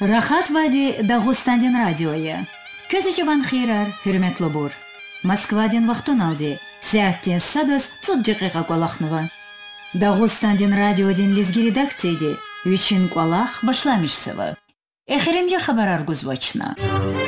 Рахат вади Дагустандин радиоя. Көзече ван хейрар, хürmetli бур. Москвадин вахтун алды. Сәәттен садас цуд дикыйга колахнова. Дагустандин радиодин лизги редакцияди. Вичин колах башламишсева. Эхеринге хабар аргузвачна. Музыка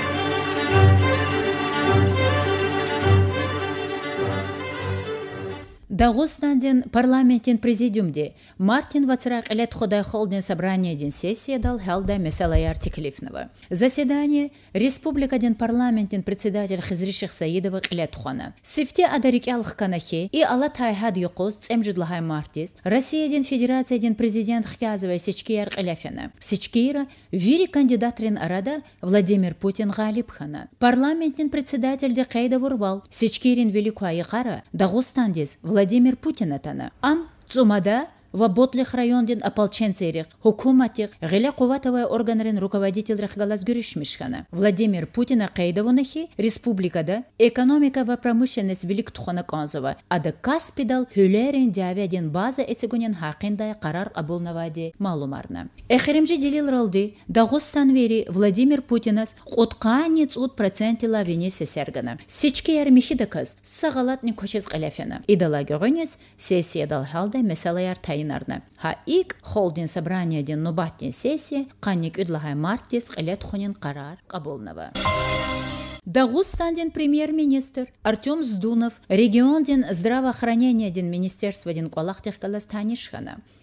дагыстан парламентин президиумде мартин вацрак лет худай холден собрание ден сессия дал хелда месалаяр тиклифнова заседание республика ден парламентин председатель хизриших саидова летхона. хона сифте адарик алх и алла тайхад юкус цемжидлахай мартис россия ден федерация ден президент хказова сечкияр кляфина сечкира вири кандидатрин рада владимир путин галипхана парламентин председатель де кайда ворвал сечкирин великуайы кара дагыстан владимир Vladimir Putin ötənə. Am Cumada ва ботлих апалчен ополченцерих ҳукуматих ғила қувватава органарин руководителрих галас гӯришмишкана владимир путина қайдавонахи республикада экономика ва промышленность великтухона конзова ада каспидал ҳӯлерин диавядин база эцигунин ҳақиндай қарар қабулнавади маълумарна эхиримжи дилилралди вери владимир путинас қутқани от процентила вини сесергана сичкияр михидакас сағалатни кошез қилафина идалагиғунец сессиядал ҳалда месалаяр тай кайнарны. Ха ик холдин собрание ден нубаттен сессии канник үдлахай мартис қылет хонин қарар қабылнавы. Дагустанден премьер-министр Артем регион региондин здравоохранения ден дин ден колахтех калас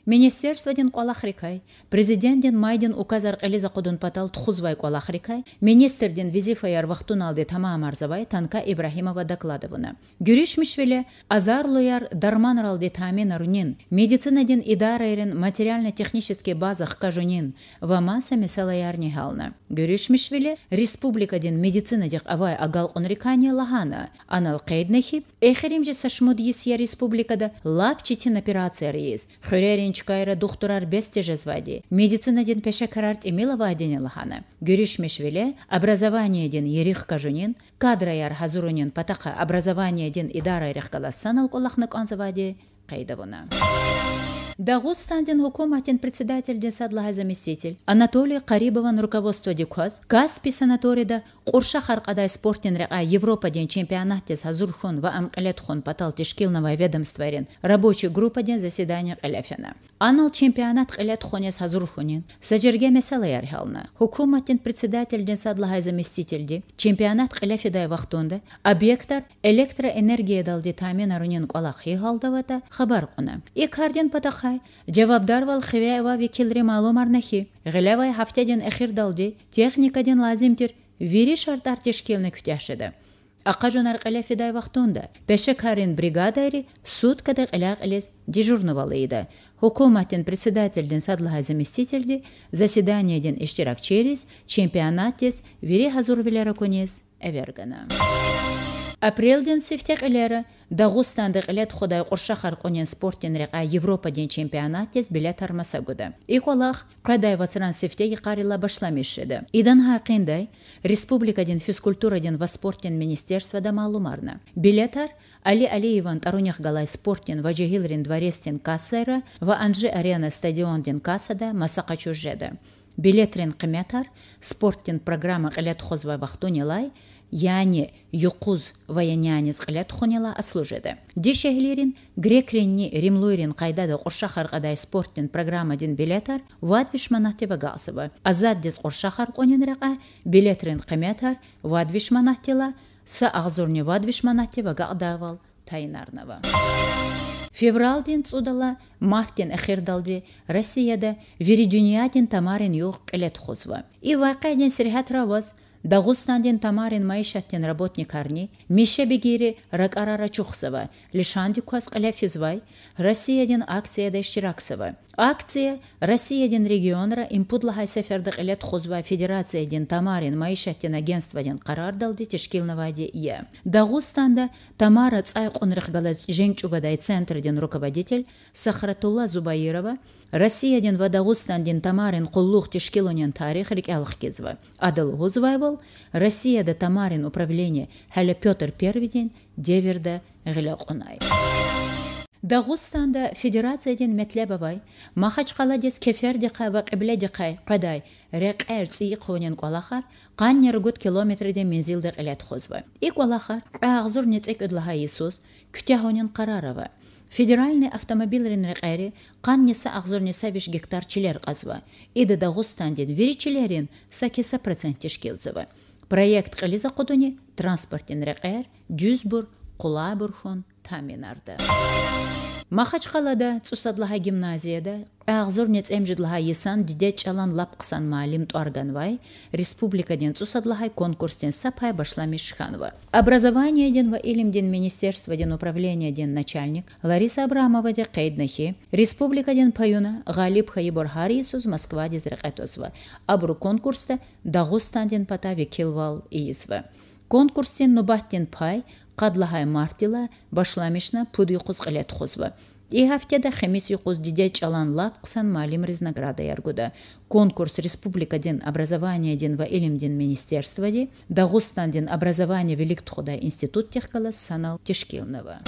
Министерство ден колахрикай, президент ден майден указар элиза кудун патал тхузвай колахрикай, министр ден визифаяр вахтун алды тамам танка Ибрахимова докладывана. Гюришмишвили азарлуяр дарман ралды тамин арунин, медицина ден идарайрен материально-технический базах кажунин, вамаса мисалаяр нихална. Гюришмишвили республика ден медицина дек авай агал онрикания лагана, анал кайднахи, эхеримже сашмуд есия республикада лапчитин операция рейс. Хөрерин чкайра духтурар бесте жазвади. Медицина ден пеше карарт имела вадине лагана. веле, образование ден ерих кажунин, кадра яр хазурунин патаха образование ден идара ерих каласан алколахнак анзавади, Дагустандин хукоматин председатель десадлага заместитель. Анатолий Карибован руководство дикоз. Каспий санаторида Курша Харкадай спортин реа Европа ден чемпионат дес Азурхон ва Амкалетхон патал тишкилного ведомства рен. Рабочий группа ден заседание Элефина. Анал чемпионат Калетхонес Азурхонин. Саджерге месала ярхална. Хукуматин председатель десадлага заместитель чемпионат Каляфидай вахтонда объектор электроэнергия далди тамин арунин калахи халдавата хабар И Икарден патах хай жавабдар вал хеве ва векилри маалым арнахи гылавай хафтеден эхир далди техникаден лазимтир вири шарт артешкелни күтяшиди ака жонар кыля фидай вахтунда пеше карин бригадайри суткада кыляк элес дежурнувалыйды Хукуматын председательден садлага заместительди заседаниеден иштиракчерис чемпионатес вери хазурвилера конес эвергана апрелден сифтек элері дагъустандык илет худай куршахар кунен спорттен река европа ден чемпионат тез билет армаса гуды иколах кадай вацран сифтек икарила башламишиди идан хакындай республика ден физкультура ден ва спорттен министерство да маалумарна билетар али алиеван тарунях галай спорттен ва жегилрин дворестен кассайра ва анжи арена стадион ден кассада масака чужеди билетрен кыметар спорттен программа илет хозва вахтунилай яни юқуз ваянянез қылет хонела аслужеде. Дешегілерін грекренні римлуйрин қайдады қоршахар қарғадай спорттен программаден билетар вадвиш манахтеба ғасыбы. Азад дез қорша қарқ оненрақа билетрин қыметар вадвиш манахтела са ағзорне вадвиш манахтеба ғадавал тайнарнава. февралден цудала мартен әхірдалды, россияда веридюниятин тамарин юқ қилет хузва. И вақайден сирхат Дагустандин тамарин работник арни Миша ра ракарара чухсова, лишанди қаля физвай, Россиядин акцияда иштираксова. Акция Россиядин регионра импудлахай сефердык элет хозва федерациядин тамарин маишаттин агентстводин карар далди тишкилнавади е. Дагустанда Тамара Цайқунрыхгала женчубадай центрден руководитель Сахратулла Зубаирова россияден ден тамарин куллух тишкилунин тарих рик алхкезва адыл гузвайвал россияда тамарин управление хәлі петр первиден деверда гілі қонай Дағыстанда федерацияден мәтләбавай, махачқала дес кефер диқа ва қибле қадай, рек әрци қонен қолахар, гуд километрде мензилдік әлет қозбай. Ик олахар, Иисус, күтяхонен Федеральный автомобиль рынры қаннесі ағзорнесі виш гектар чилер қазва. Иді Дағустанден вери чилерин сакеса процент тешкелзіві. Проект қылиза құдуни транспортен рәқәр, 100 бұр, құла бұрхын таминарды. Махачкалада Цусадлаха гимназияда Ағзор нец эмжидлаха есан диде чалан лапқсан малим туарганвай, республикаден цусадлахай конкурстен сапай башлами ва. Образование ден ва илим ден министерство ден управление ден начальник Лариса Абрамова де қейднахи, республика ден паюна Галип Хаиборхар Харисус, Москва ва, Абру конкурста Дагустан ден пата Конкурс ден Конкурстен ден пай قد мартила башламешіна باشلامشنا پود يقوز قلت خوزبه И хафтеда диде чалан лап қсан малим резнаграда яргуда. Конкурс Республика ден образование ден ва илим ден министерства де, Дағыстан ден образование велик тұқыда институт техкала санал тешкелнова.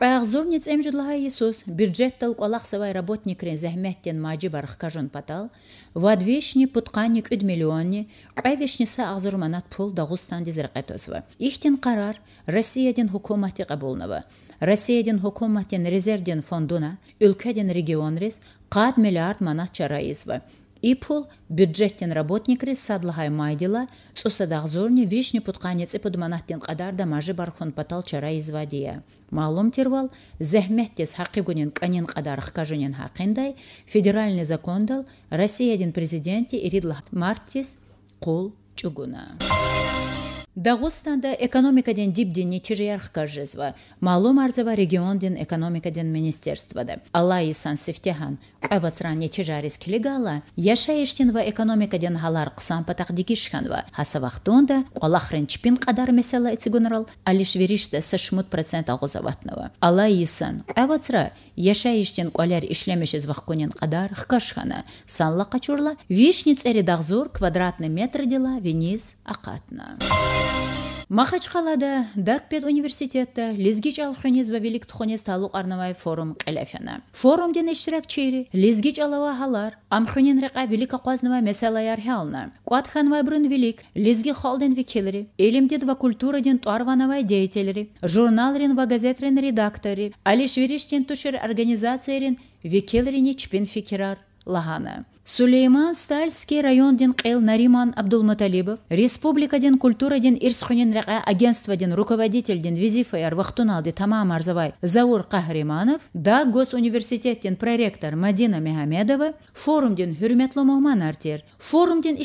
Пәғзур нецем жылға Иисус, бюджет олақ савай работникрен зәхметтен мажи барық кажон патал, вадвешни путқанник үд миллионни, са ағзур манат пул дағустан дезір қайтосва. Ихтен қарар Россияден хукумати қабулнава. Россияден хукуматен резерден фондуна, үлкәден регионрес қад миллиард манат чараизва. Ипул бюджеттен рис садлахай майдила цусадагзорни вишни путканеци пудманахтен кадар мажи бархон патал чара извадия. Малом тирвал зехметтес хакигунин канин кадар хкажунин хакиндай федеральный закондал Россиядин президенти Иридлах Мартис қол чугуна дагыстанда экономикаден дибдин нечижеярхка жызва маалым арзыва региондин экономикаден министерствода алай исан сифтехан авацран нечижарис килигала яшайыштин ва экономикаден халар кысан патак ва. хаса вахтунда калахрен чпин кадар месела ицигунрал алишвериште сышмут процент агузаватнова алай исан авацра яшайыштин калер ишлемешиз вахкунин қадар хкашхана санла качурла вишниц квадратный метр дела виниз ақатна махачкалада қалада Даркпет университетті лезгич алхонез ва велик тухонез талук арнавай форум қелефена. Форумден иштирак чейри лезгич алава халар амхунен река велик ақвазнава месалаяр хялна. Куатхан ва брун велик лезги халден викелери, элемдед ва ден туарванавай деятелери, журналрен ва газетрен редактори, алиш вериштен тушер организациярин викелерини чпен фикерар сулейман стальский район ден қел нариман Абдулматалибов, республика ден культура ден ирсхунин рақа агентство ден руководитель ден визифаяр вахтуналды Тама арзавай заур Кахриманов, да гос ден проректор мадина мехамедова форум ден хүрметлі мұхман артер форум ден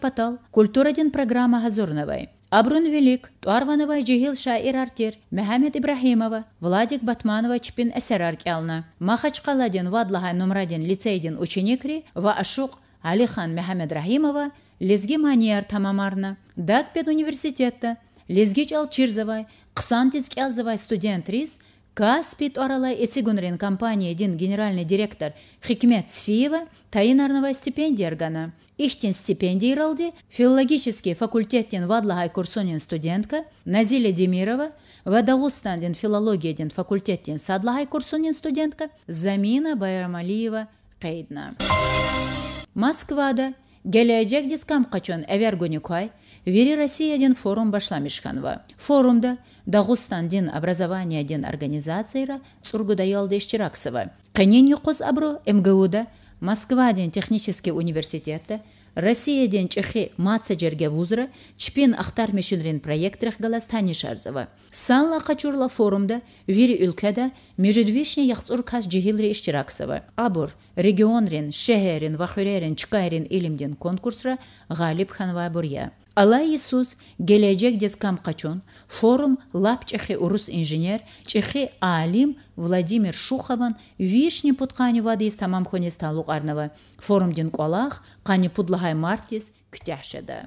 патал культура ден программа хазурновай Абрун Велик, Туарванова жегил шаир артир, Мехамед Ибрахимова, Владик Батманова Чпин эсер аркелна. Махачкаладин Вадлаха Нумрадин лицейдин ученикри ва ашук Алихан Мехамед Рахимова лезги манияр тамамарна. Дакпед университетта лезги чал чирзавай, келзавай студент рис, Каспит Оралай Эцигунрин компания дин генеральный директор Хикмет Сфиева таинарного стипендия ихтин стипендийралди филологический факультетин вадлагай курсонин студентка назиля демирова вадаустандин филологиядин факультетин садлагай курсонин студентка замина байрамалиева кайдна москвада Gelajak дискам kaçan Эвергоникай вири Россия один форум башламишханва. Форумда Дагустан дин образование дин организацияра Цургудаял Дешчираксова. Канин Юкос Абро МГУда эм Москва ден технический университеті, Россия ден чехи маца жерге вузра Чпин ахтар мешинрен проектрах галас тани Санла хачурла форумда вири Үлкеда, межедвишне яхтур кас жихилри иштираксава. Абур регионрен, шехерен, вахуререн, чкайрен илимден конкурсра галип ханва бурья. Ала Иисус геледжек дескам качон форум лап чехи урус инженер чехи алим Владимир Шухаван, вишни путкани вады из тамам хонес талук арнава форум ден колах кани пудлахай мартис күтяшеда.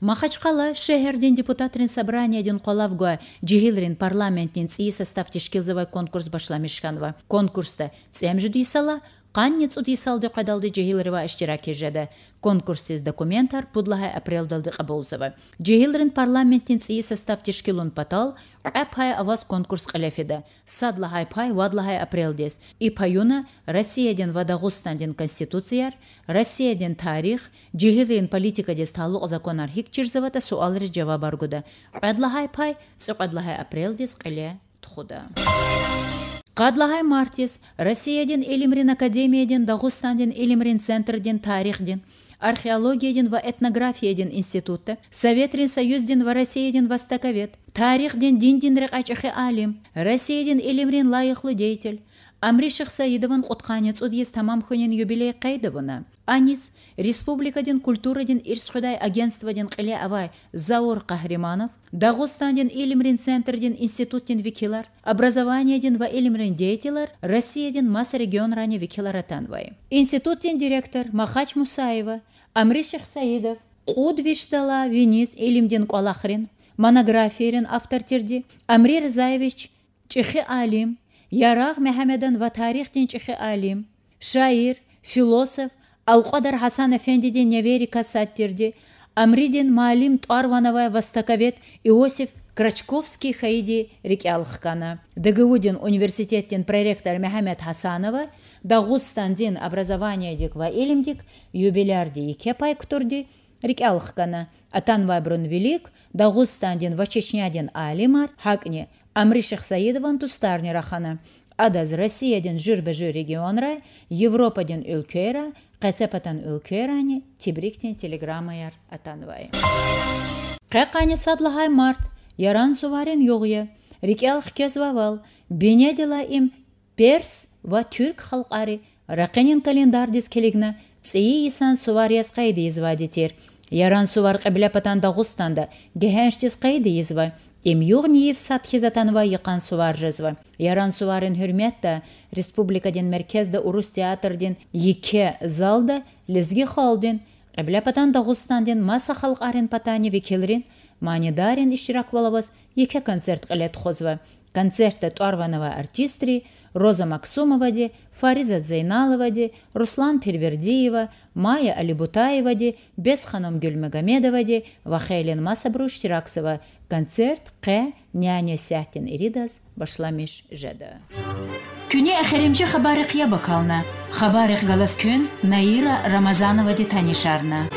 Махачкала шәһәрдән депутатрын собрания ден колавга джигилрин парламентнин ЦИ состав конкурс башламишканва. Конкурста цемҗүдисала Қаннец цуди қадалды жехилрева иштирак ежеде. Конкурсиз документар пудлаха апрелдалды далды қабулзава. парламентін парламентин ци состав тишкилун патал, Әпай аваз конкурс қалефеді. Садлағай пай вадлахай апрелдес. Ипайуна, Россияден Вадағустанден конституцияр, Россияден тарих, жихилрин политика дес талуқ законар хик суалыр жава жавабаргуда. Адлахай пай, цуқадлахай апрелдес қале тұхуда. Қадлағай Мартис Россияден Элимрин Академияден, Дағыстанден Элимрин Центрден Тарихден, археологияден ва этнографияден институтты, Советрин Союзден ва Россияден Востоковед, Тарихден Диндинрек Ачахи Алим, Россияден Элимрин Лайықлы Дейтель, амри шахсаидован кутканец удиз тамам хунен юбилей кайдыбына анис республикадин культурадин ирсхудай агентстводин кыле авай заур кахриманов дагустандин илимрин центрдин институттен викилар образованиедин ва илимрин деятелар россиядин мас регион рани викилар атанвай директор махач мусаева амри шахсаидов куд виштала виниз илимдин калахрин монографиярин автор терди амри чехи алим Ярақ Мехамедан Ватарих Тинчихи алим, Шаир, философ, filosof Хасан Эфендиден Неверика Саттерди, Амридин Маалим Туарванова Востоковед Иосиф Крачковский Хаиди Рикялхкана. Дагыудин университеттен проректор Мехамед Хасанова, Дагустандин образование дик ва юбилярди и кепай ктурди Алхкана, Атан вайбрун велик, Дагустандин ва Дин алимар, хакни – амри шехсаидован тустарни рахана адаз россияден жүрбе жүр регионра европаден үлкөйра, кецепатан үлкөйрани, тибриктен телеграммаяр атанвай Қайқани садлахай март яран суварен реке рикел хкез вавал бенедила им перс ва түрк халқари рақенин календар дискелигна ции исан суварияс қайды извадитер яран сувар қибля патан дағустанда гехенштис қайды изва Им юғниев садхи йықан сувар жазва. Яран суварын хөрмәттә республикаден мәркәздә урус театрден еке залды Лізге халден Әбләпатан Дағыстанден маса халык Арен патани векелрин Манидарен иштирак балабыз еке концерт қалет хозва концерта Туарванова артистри, Роза Максумоваде, Фариза зайналоваде Руслан Первердиева, Майя Алибутаеваде, Бесханом Гюльмагомедоваде, Вахейлен Масабру Штираксова. Концерт К. Няня Сятин Иридас башламиш Жеда. Күне әхеремче хабарық я бакална. Хабарық күн Наира Рамазанова танишарна.